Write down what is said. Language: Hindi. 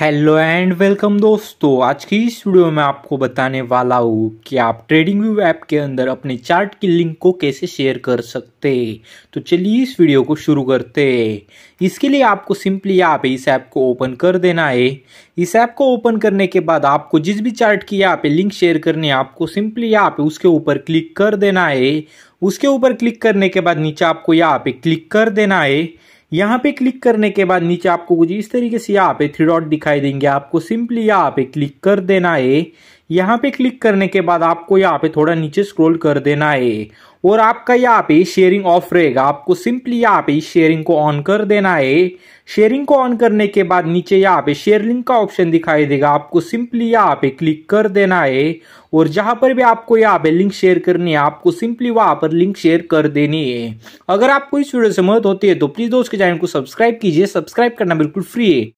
हेलो एंड वेलकम दोस्तों आज की इस वीडियो में आपको बताने वाला हूँ कि आप ट्रेडिंग व्यू ऐप के अंदर अपने चार्ट की लिंक को कैसे शेयर कर सकते तो चलिए इस वीडियो को शुरू करते इसके लिए आपको सिंपली यहाँ पे इस ऐप को ओपन कर देना है इस ऐप को ओपन करने के बाद आपको जिस भी चार्ट की यहाँ पे लिंक शेयर करनी है आपको सिंपली यहाँ पे उसके ऊपर क्लिक कर देना है उसके ऊपर क्लिक करने के बाद नीचे आपको यहाँ पे क्लिक कर देना है यहाँ पे क्लिक करने के बाद नीचे आपको कुछ इस तरीके से यहाँ पे थ्री डॉट दिखाई देंगे आपको सिंपली यहाँ पे क्लिक कर देना है यहाँ पे क्लिक करने के बाद आपको यहाँ पे थोड़ा नीचे स्क्रॉल कर देना है और आपका यहाँ पे शेयरिंग ऑफ रहेगा आपको सिंपली यहाँ पे शेयरिंग को ऑन कर देना है शेयरिंग को ऑन करने के बाद नीचे यहाँ पे शेयर लिंक का ऑप्शन दिखाई देगा आपको सिंपली यहाँ पे क्लिक कर देना है और जहां पर भी आपको यहाँ पे लिंक शेयर करनी है आपको सिंपली वहां पर लिंक शेयर कर देनी है अगर आपको इस वीडियो से मदद होती है तो प्लीज दोस्त के चैनल को सब्सक्राइब कीजिए सब्सक्राइब करना बिल्कुल फ्री है